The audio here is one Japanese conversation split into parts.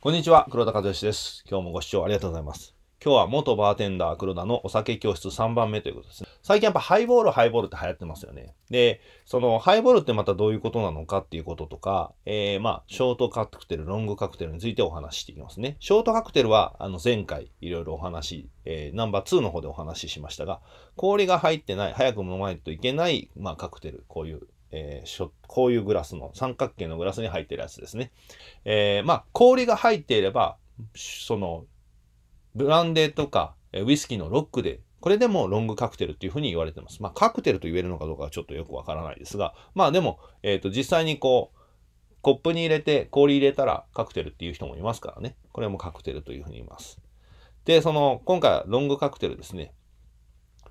こんにちは、黒田和義です。今日もご視聴ありがとうございます。今日は元バーテンダー黒田のお酒教室3番目ということですね。最近やっぱハイボールハイボールって流行ってますよね。で、そのハイボールってまたどういうことなのかっていうこととか、えー、まあ、ショートカクテル、ロングカクテルについてお話ししていきますね。ショートカクテルは、あの前回いろいろお話、えー、ナンバー2の方でお話ししましたが、氷が入ってない、早く飲まないといけない、まあ、カクテル、こういうえー、しょこういうグラスの三角形のグラスに入ってるやつですね。えー、まあ氷が入っていればそのブランデーとかウイスキーのロックでこれでもロングカクテルっていうふうに言われてます。まあカクテルと言えるのかどうかはちょっとよくわからないですがまあでも、えーと、実際にこうコップに入れて氷入れたらカクテルっていう人もいますからねこれもカクテルというふうに言います。でその今回はロングカクテルですね。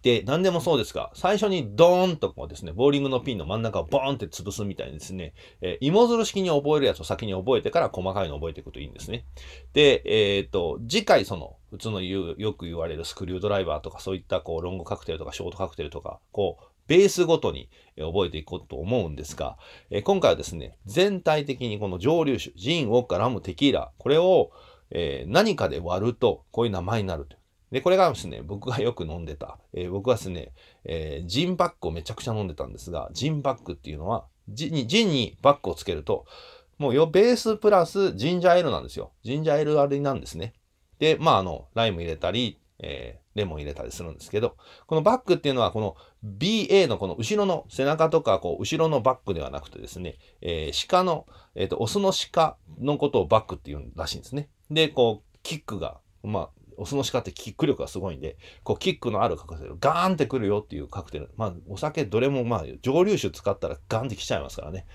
で、何でもそうですが、最初にドーンとこうですね、ボーリングのピンの真ん中をボーンって潰すみたいにですね、えー、芋づる式に覚えるやつを先に覚えてから細かいのを覚えていくといいんですね。で、えっ、ー、と、次回その、普通の言う、よく言われるスクリュードライバーとかそういったこう、ロングカクテルとかショートカクテルとか、こう、ベースごとに覚えていこうと思うんですが、えー、今回はですね、全体的にこの蒸留酒、ジン、ウォッカ、ラム、テキーラ、これを、えー、何かで割るとこういう名前になるという。で、これがですね、僕がよく飲んでた、えー、僕はですね、えー、ジンバッグをめちゃくちゃ飲んでたんですが、ジンバッグっていうのは、ジにジンにバッグをつけると、もうよ、ベースプラスジンジャーエールなんですよ。ジンジャーエール割りなんですね。で、まあ、あの、ライム入れたり、えー、レモン入れたりするんですけど、このバックっていうのは、この BA のこの後ろの背中とか、こう、後ろのバックではなくてですね、えー、鹿の、えっ、ー、と、オスの鹿のことをバックっていうらしいんですね。で、こう、キックが、まあ、オスの鹿ってキック力がすごいんで、こうキックのあるカクテル、ガーンってくるよっていうカクテル。まあ、お酒どれもまあ、蒸留酒使ったらガンってきちゃいますからね。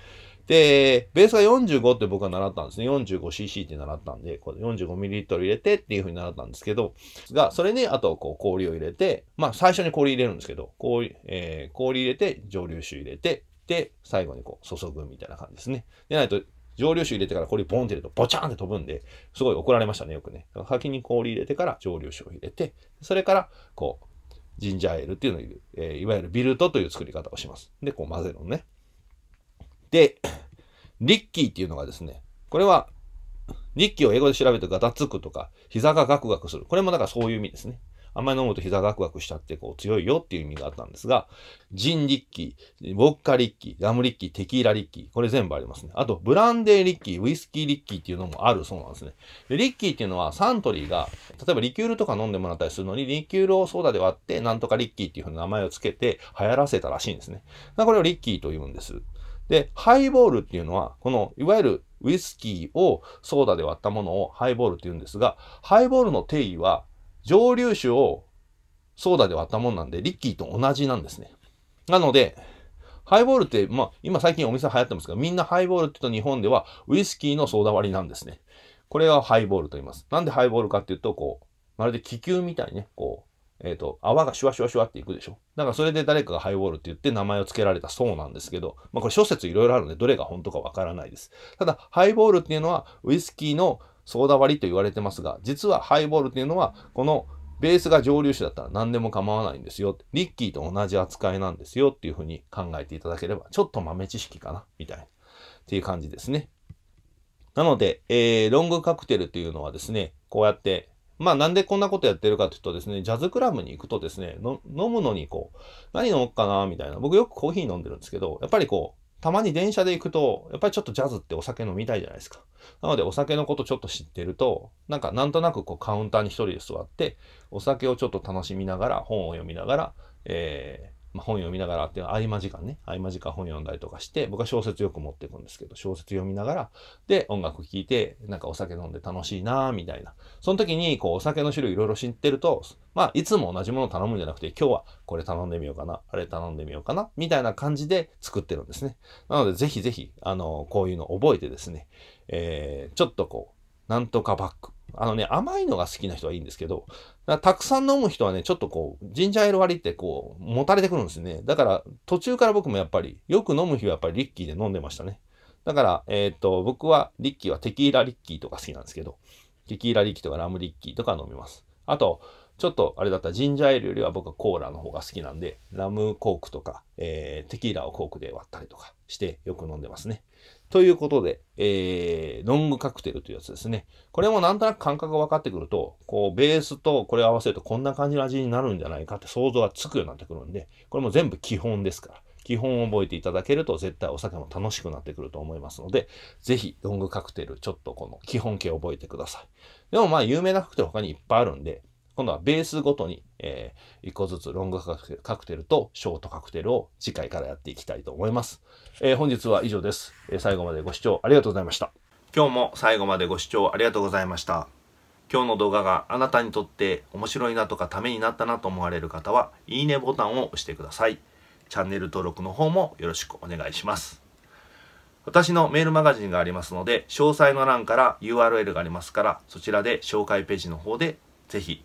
で、ベースが45って僕は習ったんですね。45cc って習ったんで、これ 45ml 入れてっていう風に習ったんですけど、が、それにあとこう氷を入れて、まあ最初に氷入れるんですけど、氷、えー、氷入れて、蒸留酒入れて、で、最後にこう注ぐみたいな感じですね。でないと蒸留酒入れてから氷ボンって入れるとボチャンって飛ぶんで、すごい怒られましたね、よくね。先に氷入れてから蒸留酒を入れて、それから、こう、ジンジャーエールっていうのを、えー、いわゆるビルトという作り方をします。で、こう混ぜるのね。で、リッキーっていうのがですね、これは、リッキーを英語で調べてガタつくとか、膝がガクガクする。これもだからそういう意味ですね。あんまり飲むと膝ガクガクしちゃってこう強いよっていう意味があったんですが、ジンリッキー、ウォッカリッキー、ラムリッキー、テキーラリッキー、これ全部ありますね。あと、ブランデーリッキー、ウイスキーリッキーっていうのもあるそうなんですね。で、リッキーっていうのはサントリーが、例えばリキュールとか飲んでもらったりするのに、リキュールをソーダで割って、なんとかリッキーっていうふうな名前を付けて流行らせたらしいんですね。これをリッキーと言うんです。で、ハイボールっていうのは、この、いわゆるウイスキーをソーダで割ったものをハイボールって言うんですが、ハイボールの定義は、蒸留酒をソーダで割ったもんなんで、リッキーと同じなんですね。なので、ハイボールって、まあ、今最近お店流行ってますけど、みんなハイボールって言うと日本ではウイスキーのソーダ割りなんですね。これはハイボールと言います。なんでハイボールかっていうと、こう、まるで気球みたいにね、こう、えっ、ー、と、泡がシュワシュワシュワっていくでしょ。だからそれで誰かがハイボールって言って名前を付けられたそうなんですけど、まあこれ諸説いろいろあるので、どれが本当かわからないです。ただ、ハイボールっていうのはウイスキーのソーダ割りと言われてますが、実はハイボールっていうのは、このベースが蒸留酒だったら何でも構わないんですよ。リッキーと同じ扱いなんですよっていうふうに考えていただければ、ちょっと豆知識かな、みたいな。っていう感じですね。なので、えー、ロングカクテルっていうのはですね、こうやって、まあなんでこんなことやってるかというとですね、ジャズクラブに行くとですね、飲むのにこう、何飲おっかなみたいな。僕よくコーヒー飲んでるんですけど、やっぱりこう、たまに電車で行くと、やっぱりちょっとジャズってお酒飲みたいじゃないですか。なのでお酒のことちょっと知ってると、なんかなんとなくこうカウンターに一人で座って、お酒をちょっと楽しみながら、本を読みながら、えまあ、本読みながらって合間時間ね合間時間本読んだりとかして僕は小説よく持っていくんですけど小説読みながらで音楽聴いてなんかお酒飲んで楽しいなーみたいなその時にこうお酒の種類いろいろ知ってるとまあいつも同じもの頼むんじゃなくて今日はこれ頼んでみようかなあれ頼んでみようかなみたいな感じで作ってるんですねなのでぜひぜひあのこういうのを覚えてですね、えー、ちょっとこうなんとかバッグ。あのね、甘いのが好きな人はいいんですけど、たくさん飲む人はね、ちょっとこう、ジンジャーエール割ってこう、もたれてくるんですね。だから、途中から僕もやっぱり、よく飲む日はやっぱりリッキーで飲んでましたね。だから、えっ、ー、と、僕はリッキーはテキーラリッキーとか好きなんですけど、テキーラリッキーとかラムリッキーとか飲みます。あと、ちょっとあれだったらジンジャーエールよりは僕はコーラの方が好きなんで、ラムコークとか、えー、テキーラをコークで割ったりとかしてよく飲んでますね。ということで、えー、ロングカクテルというやつですね。これもなんとなく感覚が分かってくると、こう、ベースとこれを合わせるとこんな感じの味になるんじゃないかって想像がつくようになってくるんで、これも全部基本ですから。基本を覚えていただけると絶対お酒も楽しくなってくると思いますので、ぜひロングカクテル、ちょっとこの基本形を覚えてください。でもまあ有名なカクテル他にいっぱいあるんで、今度はベースごとに、えー、1個ずつロングカクテルとショートカクテルを次回からやっていきたいと思います。えー、本日は以上です、えー、最後までご視聴ありがとうございました。今日も最後までご視聴ありがとうございました。今日の動画があなたにとって面白いなとかためになったなと思われる方は、いいねボタンを押してください。チャンネル登録の方もよろしくお願いします。私のメールマガジンがありますので、詳細の欄から URL がありますから、そちらで紹介ページの方でぜひ